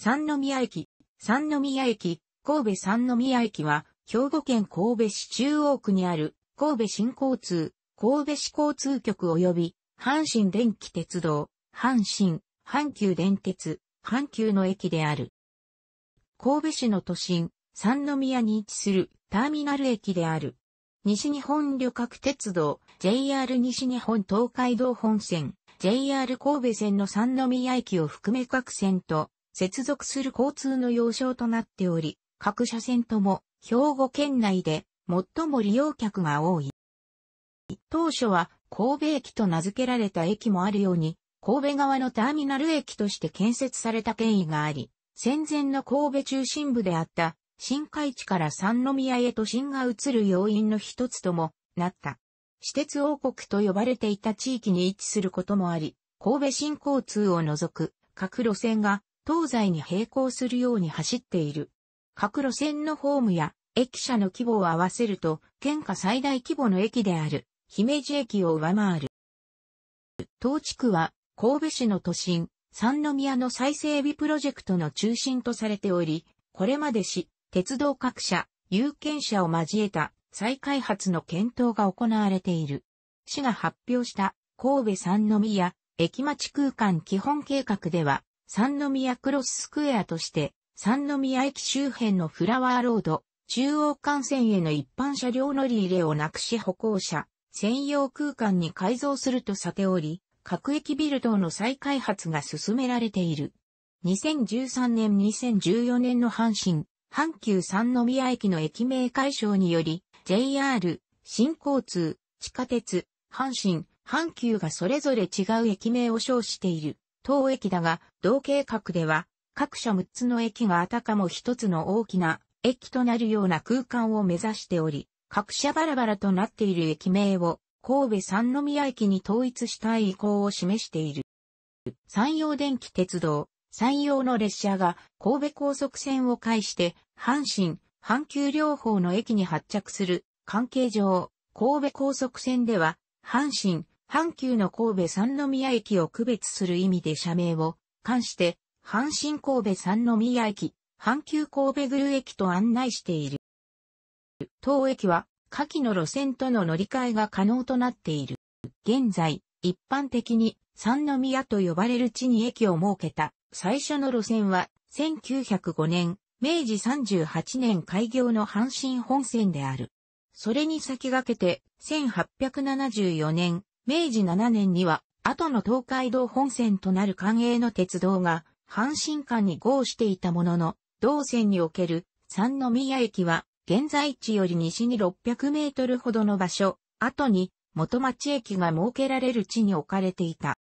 三宮駅、三宮駅、神戸三宮駅は、兵庫県神戸市中央区にある、神戸新交通、神戸市交通局及び、阪神電気鉄道、阪神、阪急電鉄、阪急の駅である。神戸市の都心、三宮に位置するターミナル駅である。西日本旅客鉄道、JR 西日本東海道本線、JR 神戸線の三宮駅を含め各線と、接続する交通の要衝となっており、各車線とも兵庫県内で最も利用客が多い。当初は神戸駅と名付けられた駅もあるように、神戸側のターミナル駅として建設された経緯があり、戦前の神戸中心部であった新海地から三宮へ都心が移る要因の一つともなった。私鉄王国と呼ばれていた地域に位置することもあり、神戸新交通を除く各路線が東西に並行するように走っている。各路線のホームや駅舎の規模を合わせると、県下最大規模の駅である、姫路駅を上回る。当地区は、神戸市の都心、三宮の再整備プロジェクトの中心とされており、これまで市、鉄道各社、有権者を交えた再開発の検討が行われている。市が発表した神戸三宮駅町空間基本計画では、三宮クロススクエアとして、三宮駅周辺のフラワーロード、中央幹線への一般車両乗り入れをなくし歩行者、専用空間に改造するとさており、各駅ビル等の再開発が進められている。2013年2014年の阪神、阪急三宮駅の駅名解消により、JR、新交通、地下鉄、阪神、阪急がそれぞれ違う駅名を称している。当駅だが、同計画では、各社6つの駅があたかも1つの大きな駅となるような空間を目指しており、各社バラバラとなっている駅名を神戸三宮駅に統一したい意向を示している。山陽電気鉄道、山陽の列車が神戸高速線を介して阪神、阪急両方の駅に発着する関係上、神戸高速線では阪神、阪急の神戸三宮駅を区別する意味で社名を、関して、阪神神戸三宮駅、阪急神戸ル駅と案内している。当駅は、下記の路線との乗り換えが可能となっている。現在、一般的に三宮と呼ばれる地に駅を設けた最初の路線は1905年、明治38年開業の阪神本線である。それに先駆けて1874年、明治7年には、後の東海道本線となる官営の鉄道が、阪神間に合していたものの、同線における三宮駅は、現在地より西に600メートルほどの場所、後に元町駅が設けられる地に置かれていた。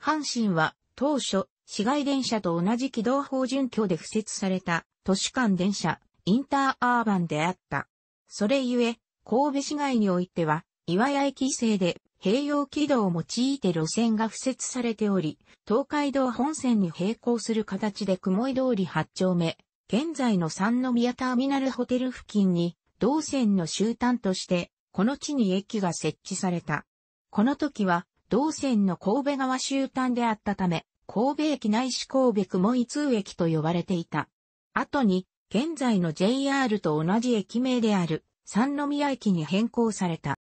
阪神は当初、市街電車と同じ軌道法準拠で付設された都市間電車、インターアーバンであった。それゆえ、神戸市街においては、岩屋駅制で併用軌道を用いて路線が付設されており、東海道本線に並行する形で雲井通り8丁目、現在の三宮ターミナルホテル付近に、同線の終端として、この地に駅が設置された。この時は、同線の神戸川終端であったため、神戸駅内市神戸雲井通駅と呼ばれていた。後に、現在の JR と同じ駅名である、三宮駅に変更された。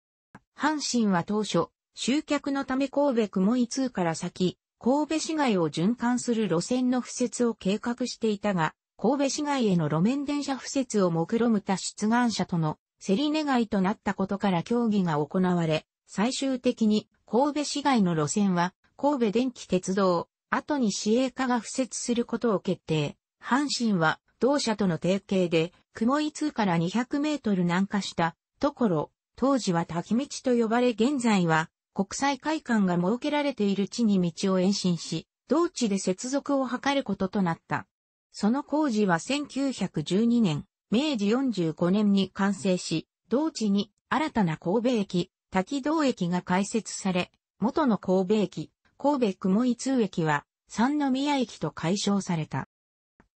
阪神は当初、集客のため神戸雲井通から先、神戸市街を循環する路線の敷設を計画していたが、神戸市街への路面電車敷設を目論むた出願者との競り願いとなったことから協議が行われ、最終的に神戸市街の路線は神戸電気鉄道、後に市営化が敷設することを決定。阪神は同社との提携で、雲井通から200メートル南下したところ、当時は滝道と呼ばれ現在は国際会館が設けられている地に道を延伸し、同地で接続を図ることとなった。その工事は1912年、明治45年に完成し、同地に新たな神戸駅、滝道駅が開設され、元の神戸駅、神戸雲井通駅は三宮駅と解消された。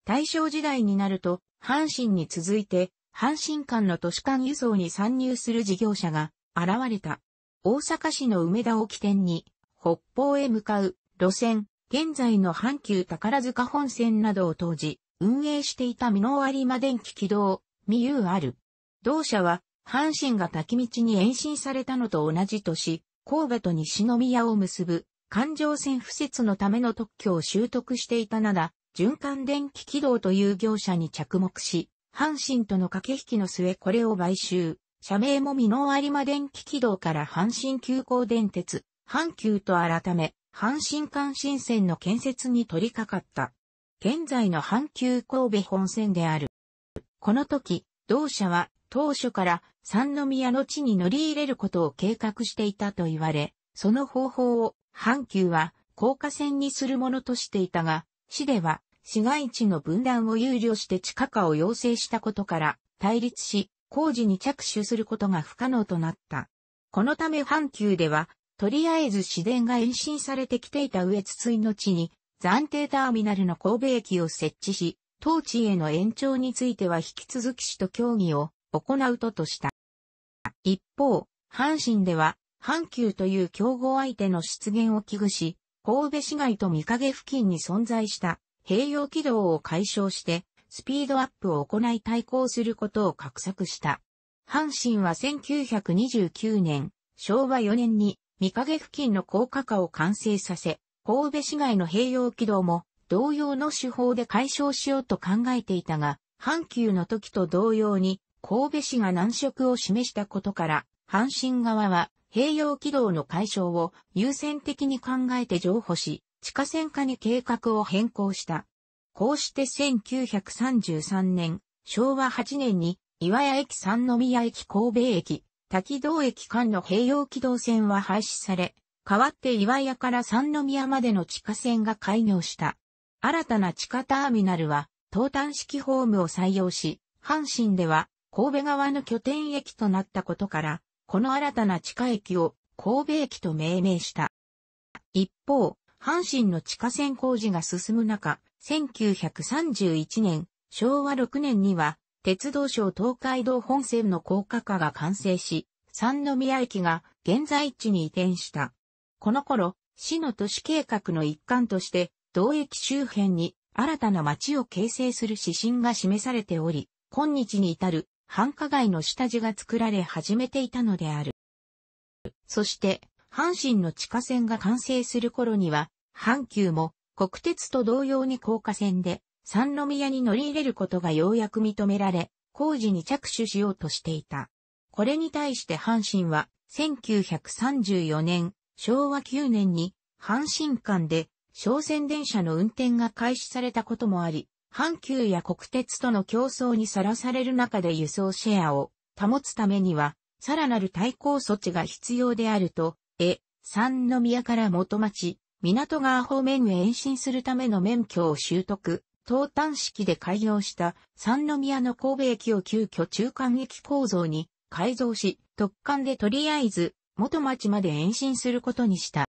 大正時代になると、阪神に続いて阪神間の都市間輸送に参入する事業者が現れた。大阪市の梅田を起点に、北方へ向かう路線、現在の阪急宝塚本線などを当時、運営していた美濃有馬電気軌道、ユーある。同社は、阪神が滝道に延伸されたのと同じ年、神戸と西宮を結ぶ、環状線敷設のための特許を習得していたなら、循環電気軌道という業者に着目し、阪神との駆け引きの末これを買収。社名も美濃有馬電気軌道から阪神急行電鉄、阪急と改め、阪神間新線の建設に取り掛かった。現在の阪急神戸本線である。この時、同社は当初から三宮の地に乗り入れることを計画していたと言われ、その方法を阪急は高架線にするものとしていたが、市では市街地の分断を憂慮して地下化を要請したことから対立し、工事に着手することが不可能となった。このため阪急では、とりあえず市電が延伸されてきていた上津井の地に、暫定ターミナルの神戸駅を設置し、当地への延長については引き続き市と協議を行うととした。一方、阪神では、阪急という競合相手の出現を危惧し、神戸市街と見影付近に存在した併用軌道を解消して、スピードアップを行い対抗することを画策した。阪神は1929年、昭和4年に、三影付近の高架化を完成させ、神戸市街の併用軌道も同様の手法で解消しようと考えていたが、阪急の時と同様に神戸市が難色を示したことから、阪神側は併用軌道の解消を優先的に考えて譲歩し、地下線化に計画を変更した。こうして1933年、昭和8年に、岩屋駅三宮駅神戸駅、滝道駅間の併用軌道線は廃止され、代わって岩屋から三宮までの地下線が開業した。新たな地下ターミナルは、東端式ホームを採用し、阪神では神戸側の拠点駅となったことから、この新たな地下駅を神戸駅と命名した。一方、阪神の地下線工事が進む中、1931年、昭和6年には、鉄道省東海道本線の高架化が完成し、三宮駅が現在地に移転した。この頃、市の都市計画の一環として、同駅周辺に新たな町を形成する指針が示されており、今日に至る繁華街の下地が作られ始めていたのである。そして、阪神の地下線が完成する頃には、阪急も国鉄と同様に高架線で三宮に乗り入れることがようやく認められ、工事に着手しようとしていた。これに対して阪神は、1934年、昭和9年に、阪神間で、商船電車の運転が開始されたこともあり、阪急や国鉄との競争にさらされる中で輸送シェアを保つためには、さらなる対抗措置が必要であるとえ、三宮から元町、港川方面へ延伸するための免許を習得、東端式で開業した三宮の神戸駅を急遽中間駅構造に改造し、特管でとりあえず元町まで延伸することにした。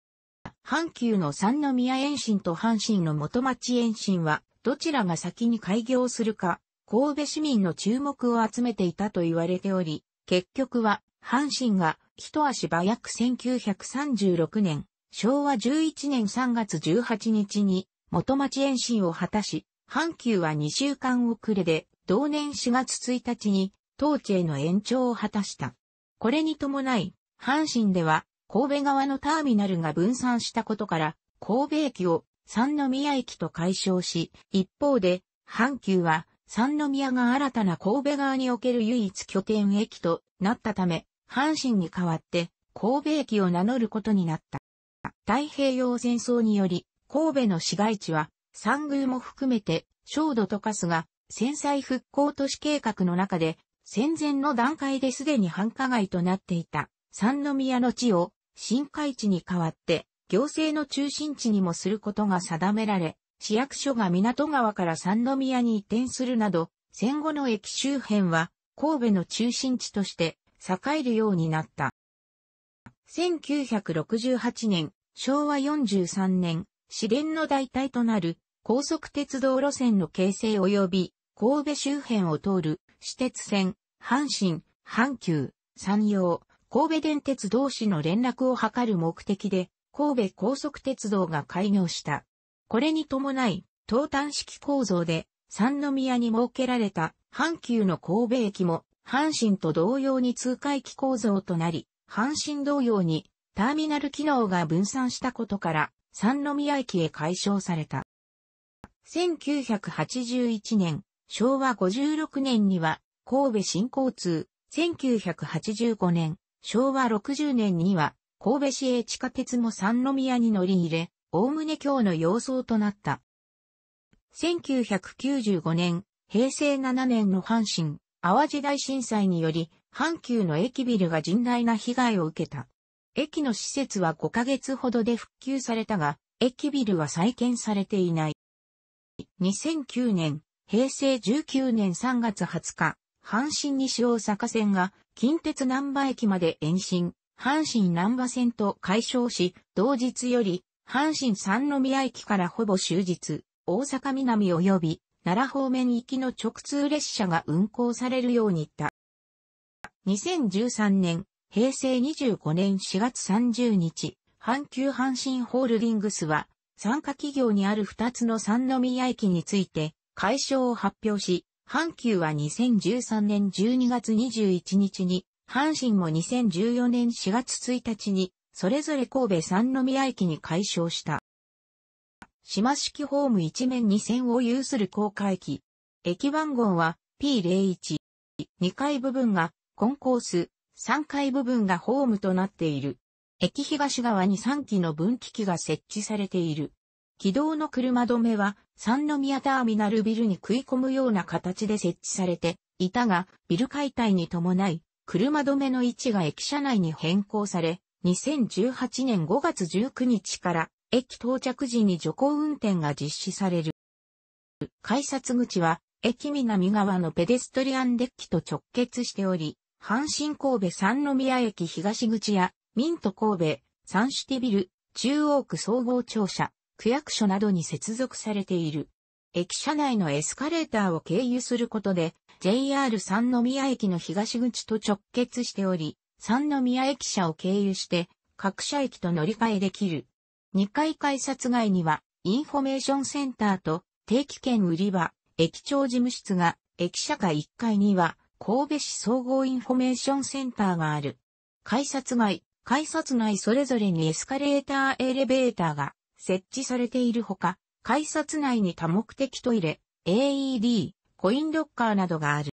阪急の三宮延伸と阪神の元町延伸は、どちらが先に開業するか、神戸市民の注目を集めていたと言われており、結局は、阪神が一足早く1936年、昭和11年3月18日に元町延伸を果たし、阪急は2週間遅れで同年4月1日に当地への延長を果たした。これに伴い、阪神では神戸側のターミナルが分散したことから、神戸駅を三宮駅と解消し、一方で、阪急は三宮が新たな神戸側における唯一拠点駅となったため、阪神に代わって神戸駅を名乗ることになった。太平洋戦争により、神戸の市街地は、三宮も含めて、焦土とすが、戦災復興都市計画の中で、戦前の段階ですでに繁華街となっていた、三宮の地を、新海地に代わって、行政の中心地にもすることが定められ、市役所が港川から三宮に移転するなど、戦後の駅周辺は、神戸の中心地として、栄えるようになった。1968年、昭和43年、市電の代替となる高速鉄道路線の形成及び神戸周辺を通る私鉄線、阪神、阪急、山陽、神戸電鉄同士の連絡を図る目的で神戸高速鉄道が開業した。これに伴い、東端式構造で三宮に設けられた阪急の神戸駅も阪神と同様に通回機構造となり、阪神同様にターミナル機能が分散したことから、三宮駅へ解消された。1981年、昭和56年には、神戸新交通、1985年、昭和60年には、神戸市営地下鉄も三宮に乗り入れ、おおむね今日の様相となった。1995年、平成7年の阪神、淡路大震災により、阪急の駅ビルが甚大な被害を受けた。駅の施設は5ヶ月ほどで復旧されたが、駅ビルは再建されていない。2009年、平成19年3月20日、阪神西大阪線が近鉄南波駅まで延伸、阪神南波線と解消し、同日より、阪神三宮駅からほぼ終日、大阪南及び奈良方面行きの直通列車が運行されるようになった。2013年、平成25年4月30日、阪急阪神ホールディングスは、参加企業にある2つの三宮駅について、解消を発表し、阪急は2013年12月21日に、阪神も2014年4月1日に、それぞれ神戸三宮駅に解消した。島式ホーム一面二線を有する高架駅。駅番号は P01。2階部分がコンコース、3階部分がホームとなっている。駅東側に3機の分岐機が設置されている。軌道の車止めは三宮ターミナルビルに食い込むような形で設置されていたが、ビル解体に伴い、車止めの位置が駅舎内に変更され、2018年5月19日から駅到着時に徐行運転が実施される。改札口は、駅南側のペデストリアンデッキと直結しており、阪神神戸三宮駅東口や、ミント神戸、サンシティビル、中央区総合庁舎、区役所などに接続されている。駅舎内のエスカレーターを経由することで、JR 三宮駅の東口と直結しており、三宮駅舎を経由して、各社駅と乗り換えできる。2階改札外には、インフォメーションセンターと、定期券売り場、駅長事務室が、駅舎下1階には、神戸市総合インフォメーションセンターがある。改札外、改札内それぞれにエスカレーターエレベーターが設置されているほか、改札内に多目的トイレ、AED、コインロッカーなどがある。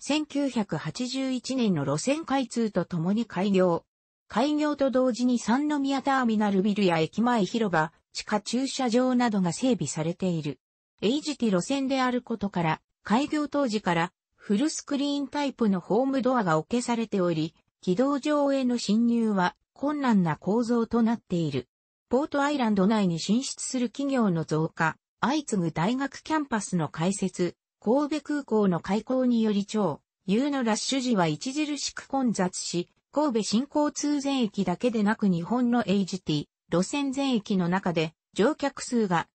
1981年の路線開通とともに開業、開業と同時に三宮ターミナルビルや駅前広場、地下駐車場などが整備されている。ティ路線であることから、開業当時からフルスクリーンタイプのホームドアが置けされており、軌道上への侵入は困難な構造となっている。ポートアイランド内に進出する企業の増加、相次ぐ大学キャンパスの開設、神戸空港の開港により超、U のラッシュ時は著しく混雑し、神戸新交通全駅だけでなく日本の a g t 路線全駅の中で乗客数が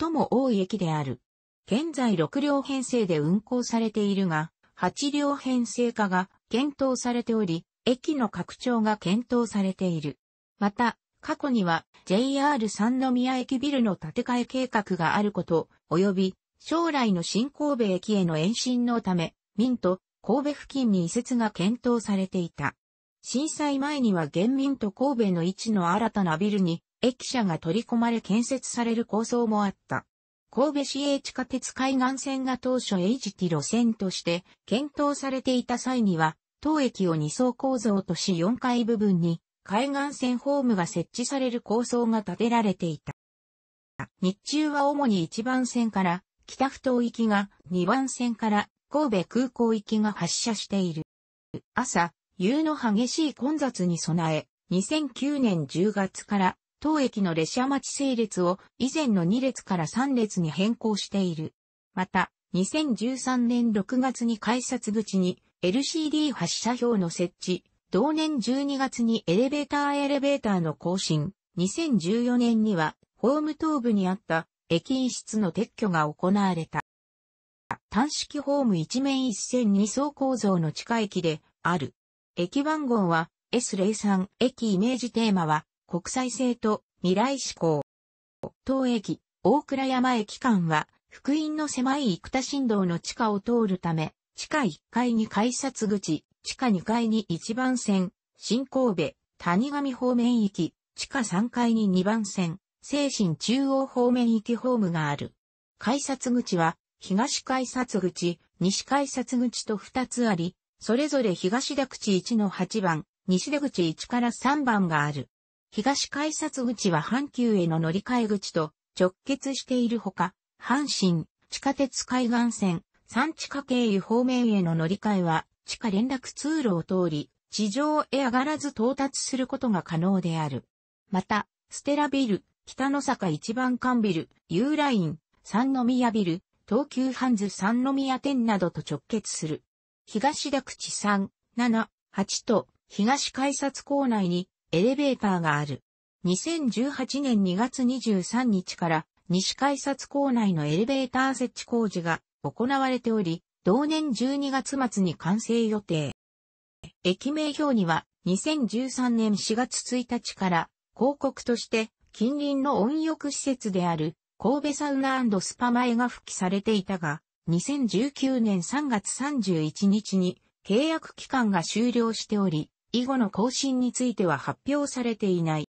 最も多い駅である。現在6両編成で運行されているが、8両編成化が検討されており、駅の拡張が検討されている。また、過去には JR 三宮駅ビルの建て替え計画があること、及び将来の新神戸駅への延伸のため、民と神戸付近に移設が検討されていた。震災前には現民と神戸の位置の新たなビルに、駅舎が取り込まれ建設される構想もあった。神戸市営地下鉄海岸線が当初 HT 路線として検討されていた際には、当駅を2層構造とし4階部分に海岸線ホームが設置される構想が建てられていた。日中は主に1番線から北不島行きが2番線から神戸空港行きが発車している。朝、夕の激しい混雑に備え、2009年10月から、当駅の列車待ち整列を以前の2列から3列に変更している。また、2013年6月に改札口に LCD 発射表の設置、同年12月にエレベーターエレベーターの更新、2014年にはホーム東部にあった駅員室の撤去が行われた。短式ホーム一面一線二層構造の地下駅である。駅番号は S03 駅イメージテーマは国際性と未来志向。当駅、大倉山駅間は福音の狭い生田新道の地下を通るため、地下1階に改札口、地下2階に1番線、新神戸、谷上方面行き、地下3階に2番線、精神中央方面行きホームがある。改札口は、東改札口、西改札口と2つあり、それぞれ東出口1の8番、西出口1から3番がある。東改札口は阪急への乗り換え口と直結しているほか、阪神、地下鉄海岸線、山地下経由方面への乗り換えは、地下連絡通路を通り、地上へ上がらず到達することが可能である。また、ステラビル、北の坂一番館ビル、U ライン、三宮ビル、東急ハンズ三宮店などと直結する。東田口3、7、8と東改札構内にエレベーターがある。2018年2月23日から西改札構内のエレベーター設置工事が行われており、同年12月末に完成予定。駅名表には2013年4月1日から広告として近隣の温浴施設である神戸サウナスパ前が付記されていたが、2019年3月31日に契約期間が終了しており、以後の更新については発表されていない。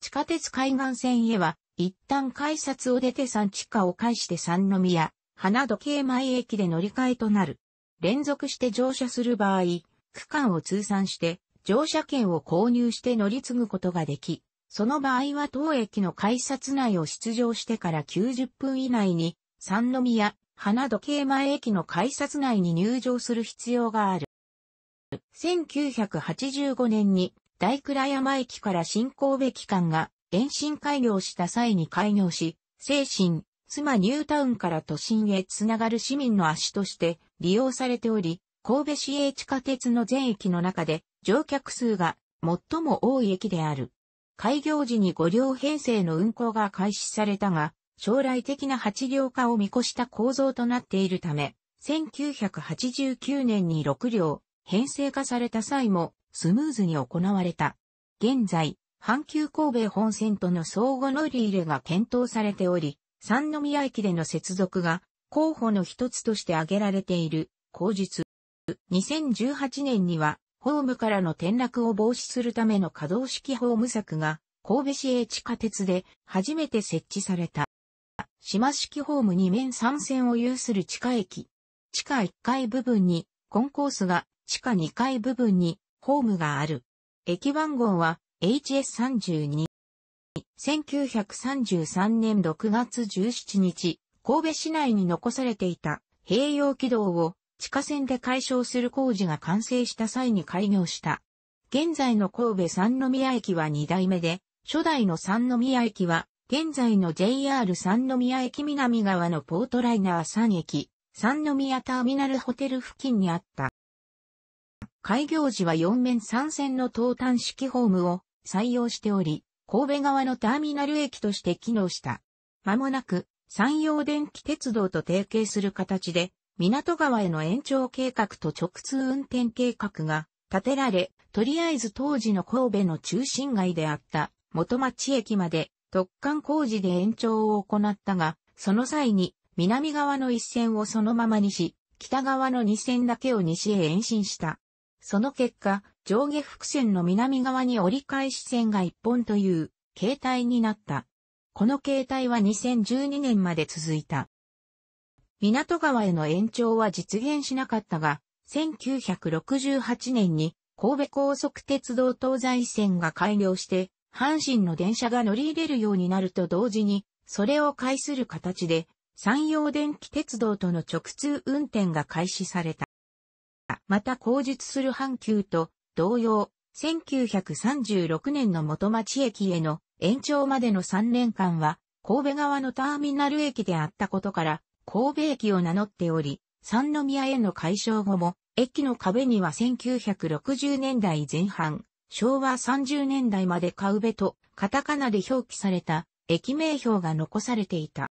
地下鉄海岸線へは、一旦改札を出て三地下を介して三宮、花時計前駅で乗り換えとなる。連続して乗車する場合、区間を通算して、乗車券を購入して乗り継ぐことができ、その場合は当駅の改札内を出場してから90分以内に、三宮、花時計前駅の改札内に入場する必要がある。1985年に大倉山駅から新神戸機関が延伸開業した際に開業し、精神、妻ニュータウンから都心へつながる市民の足として利用されており、神戸市営地下鉄の全駅の中で乗客数が最も多い駅である。開業時に5両編成の運行が開始されたが、将来的な8両化を見越した構造となっているため、1989年に6両編成化された際もスムーズに行われた。現在、阪急神戸本線との相互乗り入れが検討されており、三宮駅での接続が候補の一つとして挙げられている、後日。2018年には、ホームからの転落を防止するための可動式ホーム柵が、神戸市営地下鉄で初めて設置された。島式ホーム2面3線を有する地下駅。地下1階部分にコンコースが、地下2階部分にホームがある。駅番号は HS32。1933年6月17日、神戸市内に残されていた併用軌道を地下線で解消する工事が完成した際に開業した。現在の神戸三宮駅は2代目で、初代の三宮駅は現在の JR 三宮駅南側のポートライナー3駅、三宮ターミナルホテル付近にあった。開業時は4面3線の東端式ホームを採用しており、神戸側のターミナル駅として機能した。まもなく、山陽電気鉄道と提携する形で、港川への延長計画と直通運転計画が立てられ、とりあえず当時の神戸の中心街であった元町駅まで突貫工事で延長を行ったが、その際に南側の一線をそのままにし、北側の二線だけを西へ延伸した。その結果、上下伏線の南側に折り返し線が一本という形態になった。この形態は2012年まで続いた。港川への延長は実現しなかったが、1968年に神戸高速鉄道東西線が開業して、阪神の電車が乗り入れるようになると同時に、それを介する形で、山陽電気鉄道との直通運転が開始された。また、後述する阪急と同様、1936年の元町駅への延長までの3年間は、神戸側のターミナル駅であったことから、神戸駅を名乗っており、三宮への解消後も、駅の壁には1960年代前半、昭和30年代までカウベとカタカナで表記された駅名標が残されていた。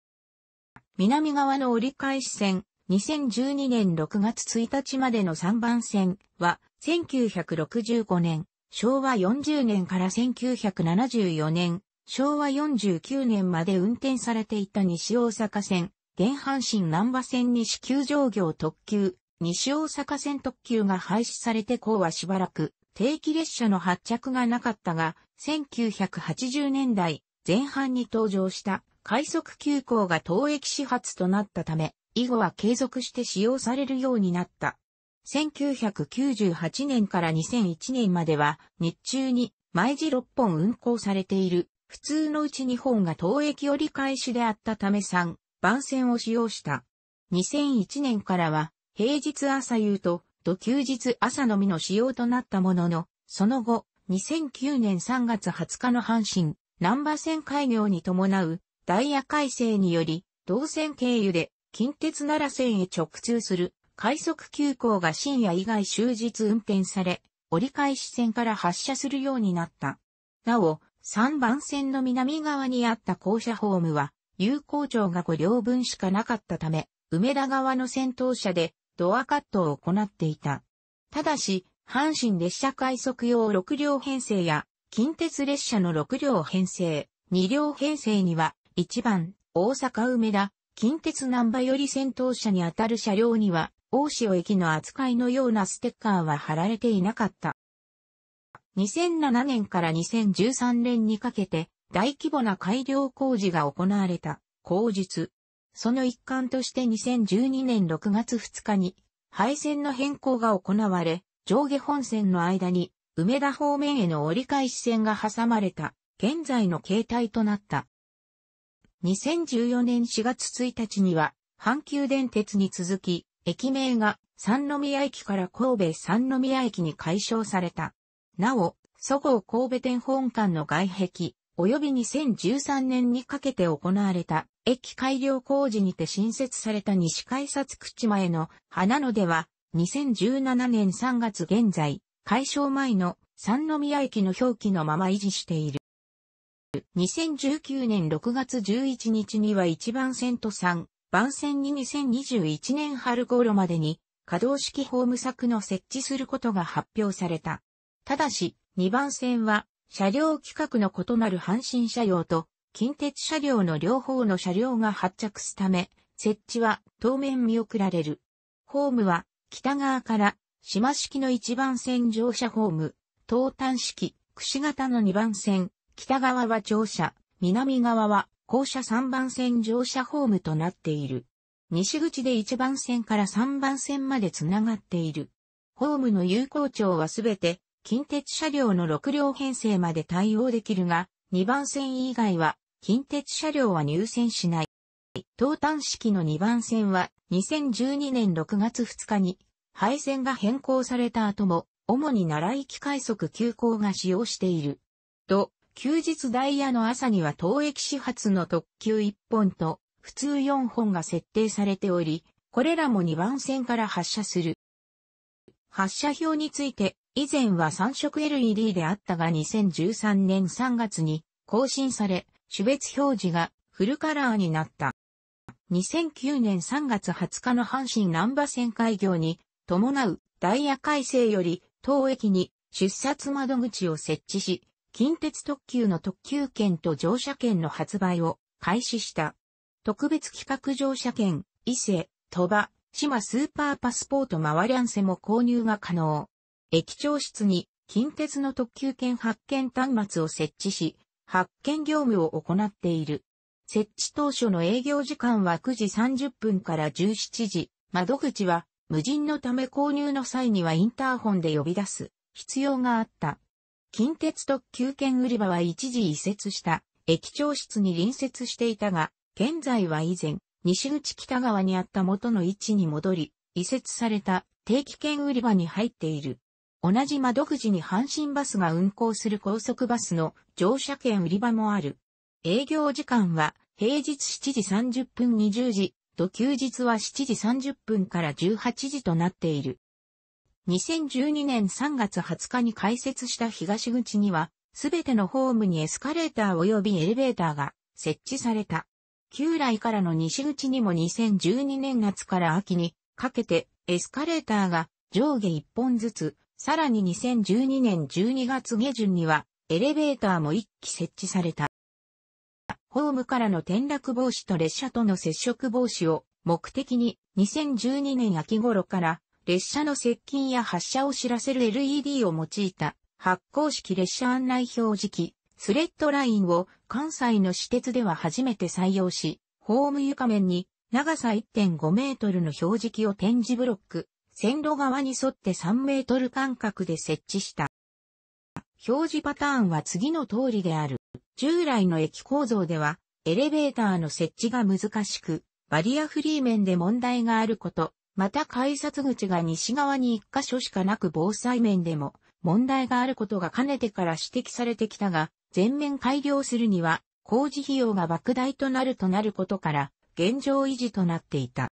南側の折り返し線、2012年6月1日までの3番線は、1965年、昭和40年から1974年、昭和49年まで運転されていた西大阪線、原阪神南波線西急上業特急、西大阪線特急が廃止されて後はしばらく定期列車の発着がなかったが、1980年代前半に登場した快速急行が当駅始発となったため、以後は継続して使用されるようになった。1998年から2001年までは日中に毎時6本運行されている。普通のうち2本が当駅折り返しであったため3番線を使用した。2001年からは平日朝夕とと休日朝のみの使用となったものの、その後、2009年3月20日の阪神、南波線開業に伴うダイヤ改正により、同線経由で近鉄奈良線へ直通する快速急行が深夜以外終日運転され、折り返し線から発車するようになった。なお、3番線の南側にあった校舎ホームは、有効庁が5両分しかなかったため、梅田側の先頭車でドアカットを行っていた。ただし、阪神列車快速用6両編成や、近鉄列車の6両編成、2両編成には、1番、大阪梅田、近鉄南波より先頭車に当たる車両には、大潮駅の扱いのようなステッカーは貼られていなかった。2007年から2013年にかけて、大規模な改良工事が行われた、工術。その一環として2012年6月2日に、配線の変更が行われ、上下本線の間に、梅田方面への折り返し線が挟まれた、現在の形態となった。2014年4月1日には、阪急電鉄に続き、駅名が三宮駅から神戸三宮駅に改称された。なお、そ号神戸店本館の外壁、及び2013年にかけて行われた駅改良工事にて新設された西改札口前の花野では2017年3月現在、解消前の三宮駅の表記のまま維持している。2019年6月11日には一番線と三番線に2021年春頃までに可動式ホーム柵の設置することが発表された。ただし、二番線は車両規格の異なる阪神車両と近鉄車両の両方の車両が発着すため、設置は当面見送られる。ホームは北側から島式の1番線乗車ホーム、東端式、串型の2番線、北側は乗車、南側は校舎3番線乗車ホームとなっている。西口で1番線から3番線までつながっている。ホームの有効長はすべて近鉄車両の6両編成まで対応できるが、2番線以外は、近鉄車両は入線しない。東端式の2番線は、2012年6月2日に、配線が変更された後も、主に奈良行き快速急行が使用している。と、休日ダイヤの朝には当駅始発の特急1本と、普通4本が設定されており、これらも2番線から発車する。発車表について以前は3色 LED であったが2013年3月に更新され、種別表示がフルカラーになった。2009年3月20日の阪神南波線開業に伴うダイヤ改正より当駅に出札窓口を設置し、近鉄特急の特急券と乗車券の発売を開始した。特別企画乗車券、伊勢、鳥羽、島スーパーパスポートマワリャンセも購入が可能。駅長室に近鉄の特急券発券端末を設置し、発券業務を行っている。設置当初の営業時間は9時30分から17時、窓口は無人のため購入の際にはインターホンで呼び出す必要があった。近鉄特急券売り場は一時移設した駅長室に隣接していたが、現在は以前、西口北側にあった元の位置に戻り、移設された定期券売り場に入っている。同じ窓口に阪神バスが運行する高速バスの乗車券売り場もある。営業時間は平日7時30分20時と休日は7時30分から18時となっている。2012年3月20日に開設した東口には、すべてのホームにエスカレーター及びエレベーターが設置された。旧来からの西口にも2012年夏から秋にかけてエスカレーターが上下1本ずつさらに2012年12月下旬には、エレベーターも1機設置された。ホームからの転落防止と列車との接触防止を目的に2012年秋頃から列車の接近や発車を知らせる LED を用いた発光式列車案内表示器スレッドラインを関西の私鉄では初めて採用し、ホーム床面に長さ1.5メートルの表示器を点字ブロック線路側に沿って3メートル間隔で設置した。表示パターンは次の通りである。従来の駅構造では、エレベーターの設置が難しく、バリアフリー面で問題があること、また改札口が西側に1箇所しかなく防災面でも問題があることがかねてから指摘されてきたが、全面改良するには工事費用が莫大となるとなることから、現状維持となっていた。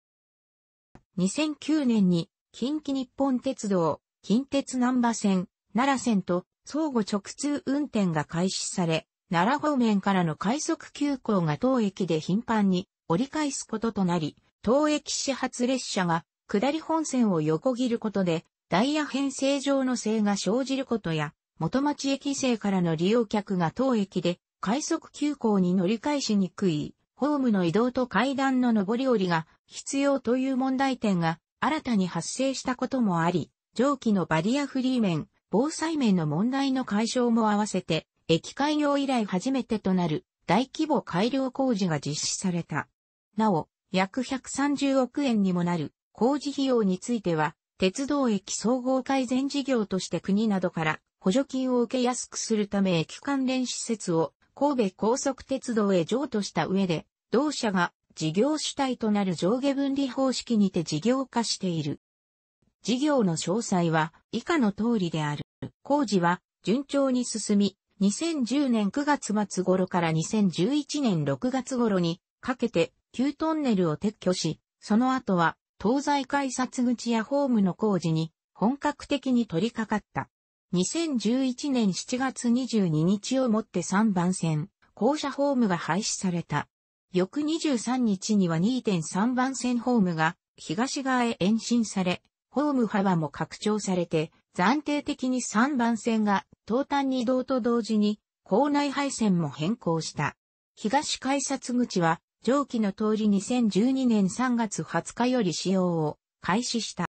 2009年に近畿日本鉄道、近鉄南波線、奈良線と相互直通運転が開始され、奈良方面からの快速急行が当駅で頻繁に折り返すこととなり、当駅始発列車が下り本線を横切ることで、ダイヤ編成上の性が生じることや、元町駅生からの利用客が当駅で快速急行に乗り換えしにくい、ホームの移動と階段の上り下りが必要という問題点が新たに発生したこともあり、蒸気のバリアフリー面、防災面の問題の解消も合わせて、駅開業以来初めてとなる大規模改良工事が実施された。なお、約130億円にもなる工事費用については、鉄道駅総合改善事業として国などから補助金を受けやすくするため駅関連施設を神戸高速鉄道へ譲渡した上で、同社が事業主体となる上下分離方式にて事業化している。事業の詳細は以下の通りである。工事は順調に進み、2010年9月末頃から2011年6月頃にかけて旧トンネルを撤去し、その後は東西改札口やホームの工事に本格的に取り掛かった。2011年7月22日をもって3番線、校舎ホームが廃止された。翌23日には2.3番線ホームが東側へ延伸され、ホーム幅も拡張されて、暫定的に3番線が東端に移動と同時に、校内配線も変更した。東改札口は、上記の通り2012年3月20日より使用を開始した。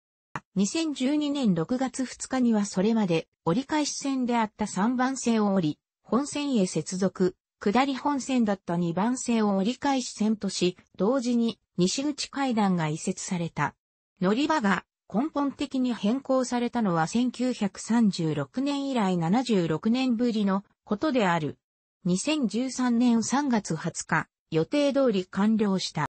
2012年6月2日にはそれまで折り返し線であった3番線を降り、本線へ接続、下り本線だった2番線を折り返し線とし、同時に西口階段が移設された。乗り場が根本的に変更されたのは1936年以来76年ぶりのことである。2013年3月20日、予定通り完了した。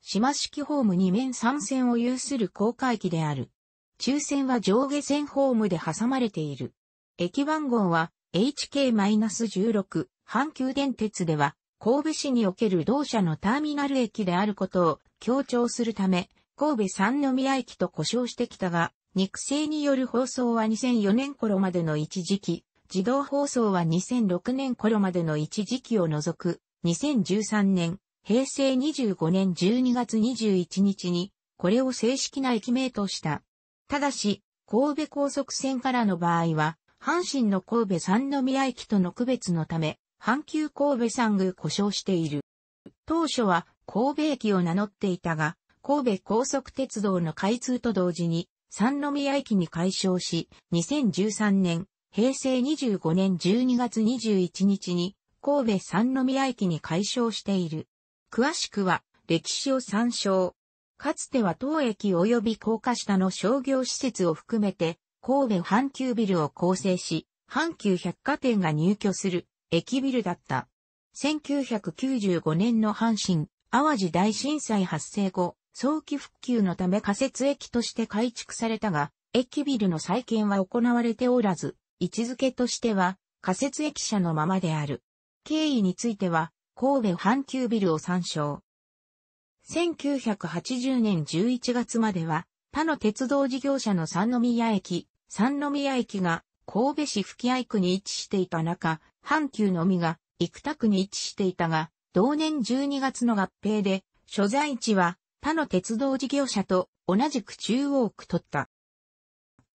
島式ホーム2面3線を有する公開機である。中線は上下線ホームで挟まれている。駅番号は HK-16、阪急電鉄では、神戸市における同社のターミナル駅であることを強調するため、神戸三宮駅と呼称してきたが、肉声による放送は2004年頃までの一時期、自動放送は2006年頃までの一時期を除く、2013年、平成25年12月21日に、これを正式な駅名とした。ただし、神戸高速線からの場合は、阪神の神戸三宮駅との区別のため、阪急神戸産具故障している。当初は神戸駅を名乗っていたが、神戸高速鉄道の開通と同時に、三宮駅に改称し、2013年、平成25年12月21日に、神戸三宮駅に改称している。詳しくは、歴史を参照。かつては当駅及び高架下の商業施設を含めて、神戸阪急ビルを構成し、阪急百貨店が入居する駅ビルだった。1995年の阪神、淡路大震災発生後、早期復旧のため仮設駅として改築されたが、駅ビルの再建は行われておらず、位置づけとしては仮設駅舎のままである。経緯については、神戸阪急ビルを参照。1980年11月までは、他の鉄道事業者の三宮駅、三宮駅が神戸市吹合区に位置していた中、阪急のみが幾多区に位置していたが、同年12月の合併で、所在地は他の鉄道事業者と同じく中央区取った。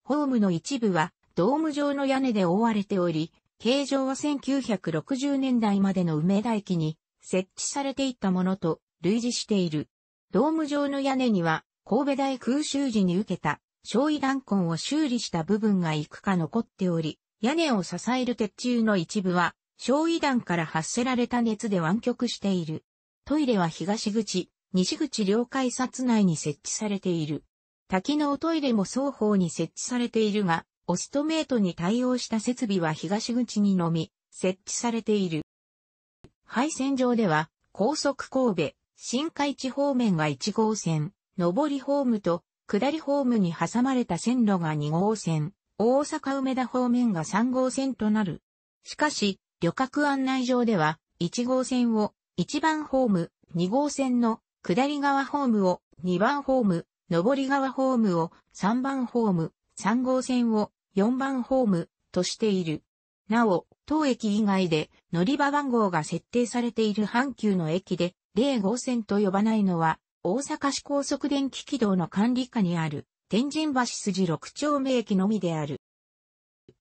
ホームの一部はドーム状の屋根で覆われており、形状は1960年代までの梅田駅に設置されていたものと類似している。ドーム状の屋根には神戸大空襲時に受けた焼夷弾痕を修理した部分がいくか残っており、屋根を支える鉄柱の一部は、焼夷弾から発せられた熱で湾曲している。トイレは東口、西口両改札内に設置されている。多機能トイレも双方に設置されているが、オストメートに対応した設備は東口にのみ、設置されている。配線上では、高速神戸、新海地方面が1号線、上りホームと、下りホームに挟まれた線路が2号線、大阪梅田方面が3号線となる。しかし、旅客案内上では、1号線を1番ホーム、2号線の下り側ホームを2番ホーム、上り側ホームを3番ホーム、3号線を4番ホームとしている。なお、当駅以外で乗り場番号が設定されている阪急の駅で0号線と呼ばないのは大阪市高速電気軌道の管理下にある天神橋筋六丁目駅のみである。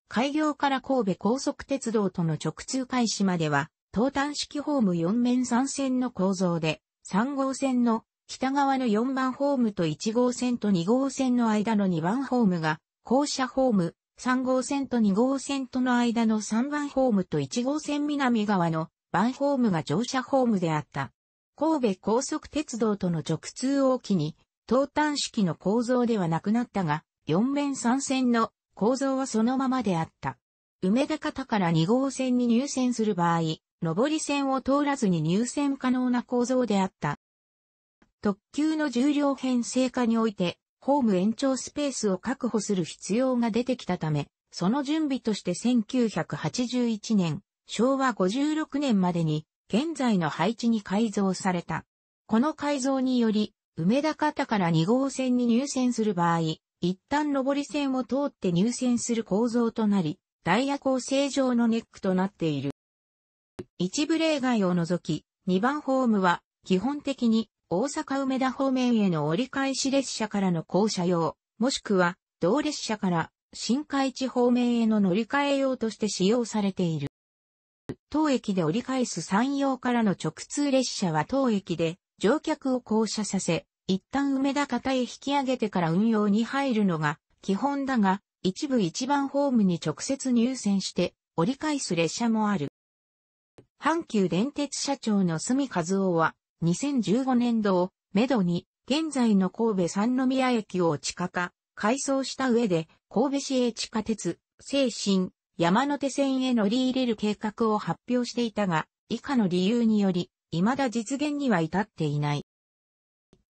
開業から神戸高速鉄道との直通開始までは、東端式ホーム4面3線の構造で、3号線の北側の4番ホームと1号線と2号線の間の2番ホームが、校舎ホーム、3号線と2号線との間の3番ホームと1号線南側の番ホームが乗車ホームであった。神戸高速鉄道との直通を機に、投端式の構造ではなくなったが、4面三線の構造はそのままであった。梅田方から2号線に入線する場合、上り線を通らずに入線可能な構造であった。特急の重量編成化において、ホーム延長スペースを確保する必要が出てきたため、その準備として1981年、昭和56年までに、現在の配置に改造された。この改造により、梅田方から2号線に入線する場合、一旦上り線を通って入線する構造となり、ダイヤ構成上のネックとなっている。一部例外を除き、2番ホームは、基本的に大阪梅田方面への折り返し列車からの降車用、もしくは同列車から新海地方面への乗り換え用として使用されている。当駅で折り返す山陽からの直通列車は当駅で乗客を降車させ、一旦梅田方へ引き上げてから運用に入るのが基本だが、一部一番ホームに直接入線して折り返す列車もある。阪急電鉄社長の住和夫は、2015年度をめどに、現在の神戸三宮駅を地下化、改装した上で、神戸市営地下鉄、精神、山手線へ乗り入れる計画を発表していたが、以下の理由により、未だ実現には至っていない。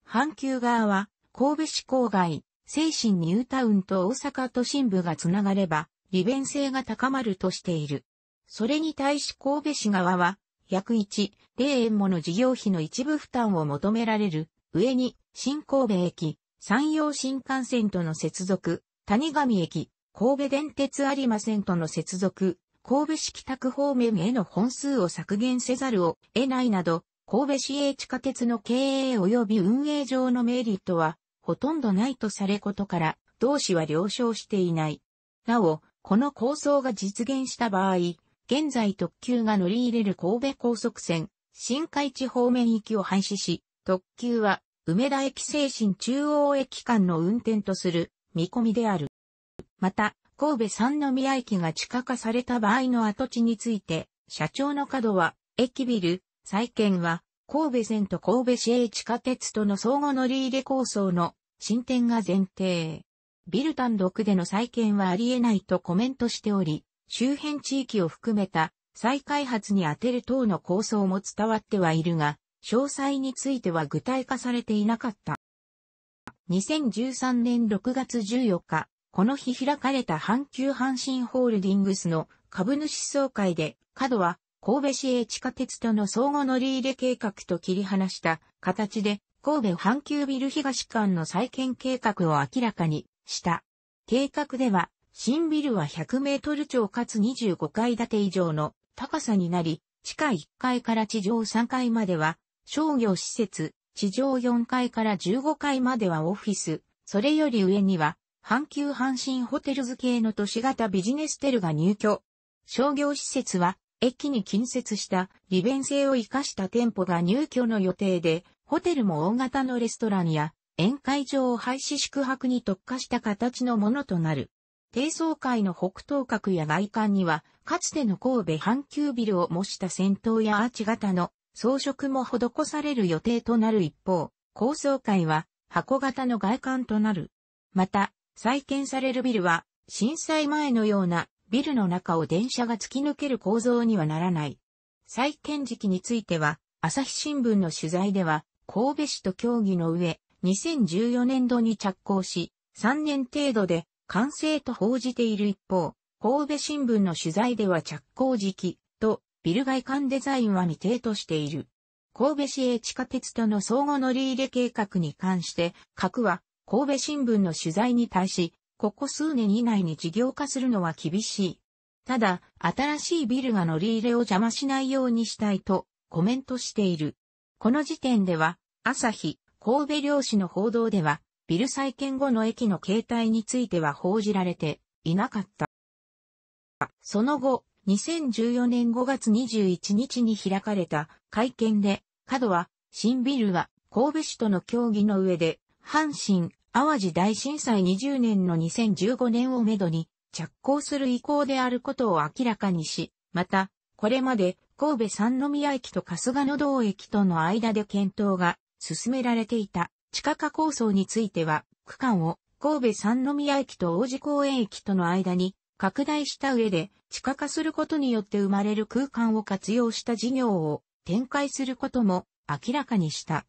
阪急側は、神戸市郊外、精神ニュータウンと大阪都心部がつながれば、利便性が高まるとしている。それに対し神戸市側は、約1、0円もの事業費の一部負担を求められる、上に、新神戸駅、山陽新幹線との接続、谷上駅、神戸電鉄有馬線との接続、神戸市北区方面への本数を削減せざるを得ないなど、神戸市営地下鉄の経営及び運営上のメリットは、ほとんどないとされことから、同市は了承していない。なお、この構想が実現した場合、現在特急が乗り入れる神戸高速線、新海地方面行きを廃止し、特急は梅田駅精神中央駅間の運転とする見込みである。また、神戸三宮駅が地下化された場合の跡地について、社長の角は、駅ビル、再建は、神戸線と神戸市営地下鉄との相互乗り入れ構想の進展が前提。ビル単独での再建はありえないとコメントしており、周辺地域を含めた再開発に充てる等の構想も伝わってはいるが、詳細については具体化されていなかった。2013年6月14日、この日開かれた阪急阪神ホールディングスの株主総会で、角は神戸市営地下鉄との相互乗り入れ計画と切り離した形で神戸阪急ビル東間の再建計画を明らかにした。計画では新ビルは100メートル超かつ25階建て以上の高さになり、地下1階から地上3階までは商業施設、地上4階から15階まではオフィス、それより上には阪急阪神ホテルズ系の都市型ビジネステルが入居。商業施設は、駅に近接した利便性を活かした店舗が入居の予定で、ホテルも大型のレストランや宴会場を廃止宿泊に特化した形のものとなる。低層階の北東角や外観には、かつての神戸阪急ビルを模した戦闘やアーチ型の装飾も施される予定となる一方、高層階は箱型の外観となる。また、再建されるビルは、震災前のようなビルの中を電車が突き抜ける構造にはならない。再建時期については、朝日新聞の取材では、神戸市と協議の上、2014年度に着工し、3年程度で完成と報じている一方、神戸新聞の取材では着工時期とビル外観デザインは未定としている。神戸市営地下鉄との相互乗り入れ計画に関して、核は神戸新聞の取材に対し、ここ数年以内に事業化するのは厳しい。ただ、新しいビルが乗り入れを邪魔しないようにしたいとコメントしている。この時点では、朝日、神戸漁師の報道では、ビル再建後の駅の形態については報じられていなかった。その後、2014年5月21日に開かれた会見で、角は、新ビルは神戸市との協議の上で阪神、淡路大震災20年の2015年をめどに着工する意向であることを明らかにし、また、これまで神戸三宮駅と春日野道駅との間で検討が進められていた地下化構想については、区間を神戸三宮駅と王子公園駅との間に拡大した上で地下化することによって生まれる空間を活用した事業を展開することも明らかにした。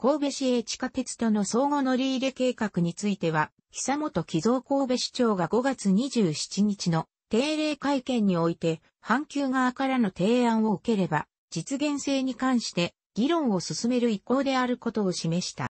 神戸市営地下鉄との相互乗り入れ計画については、久本木造神戸市長が5月27日の定例会見において、阪急側からの提案を受ければ、実現性に関して議論を進める意向であることを示した。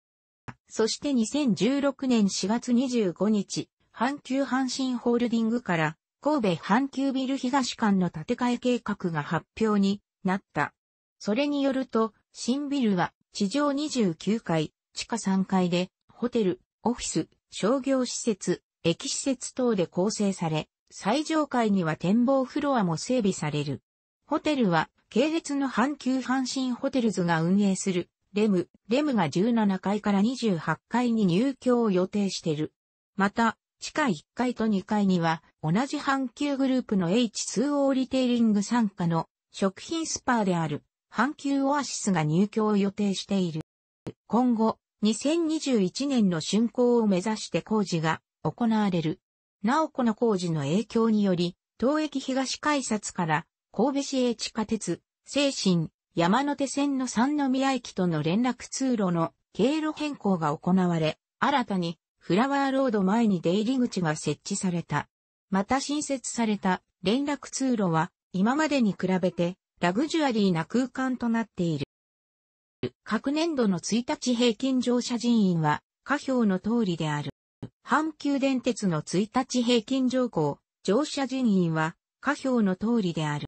そして2016年4月25日、阪急阪神ホールディングから神戸阪急ビル東間の建て替え計画が発表になった。それによると、新ビルは地上29階、地下3階で、ホテル、オフィス、商業施設、駅施設等で構成され、最上階には展望フロアも整備される。ホテルは、系列の阪急阪神ホテルズが運営する、レム、レムが17階から28階に入居を予定している。また、地下1階と2階には、同じ阪急グループの H2O リテイリング参加の食品スパーである。阪急オアシスが入居を予定している。今後、2021年の竣工を目指して工事が行われる。なおこの工事の影響により、東駅東改札から神戸市営地下鉄、静新、山手線の三宮駅との連絡通路の経路変更が行われ、新たにフラワーロード前に出入り口が設置された。また新設された連絡通路は今までに比べてラグジュアリーな空間となっている。各年度の1日平均乗車人員は、下表の通りである。阪急電鉄の1日平均乗降、乗車人員は、下表の通りである。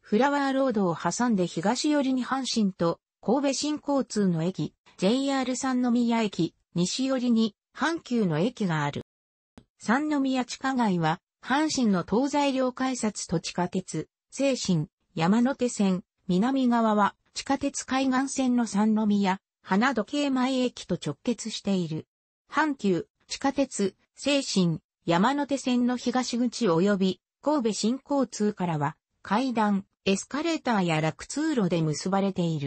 フラワーロードを挟んで東寄りに阪神と神戸新交通の駅、JR 三宮駅、西寄りに阪急の駅がある。三宮地下街は、阪神の東西両改札と地下鉄、精神、山手線、南側は地下鉄海岸線の三宮、花時計前駅と直結している。阪急、地下鉄、静神、山手線の東口及び神戸新交通からは階段、エスカレーターや楽通路で結ばれている。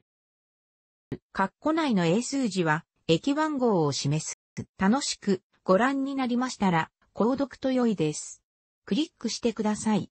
括弧内の英数字は駅番号を示す。楽しくご覧になりましたら、購読と良いです。クリックしてください。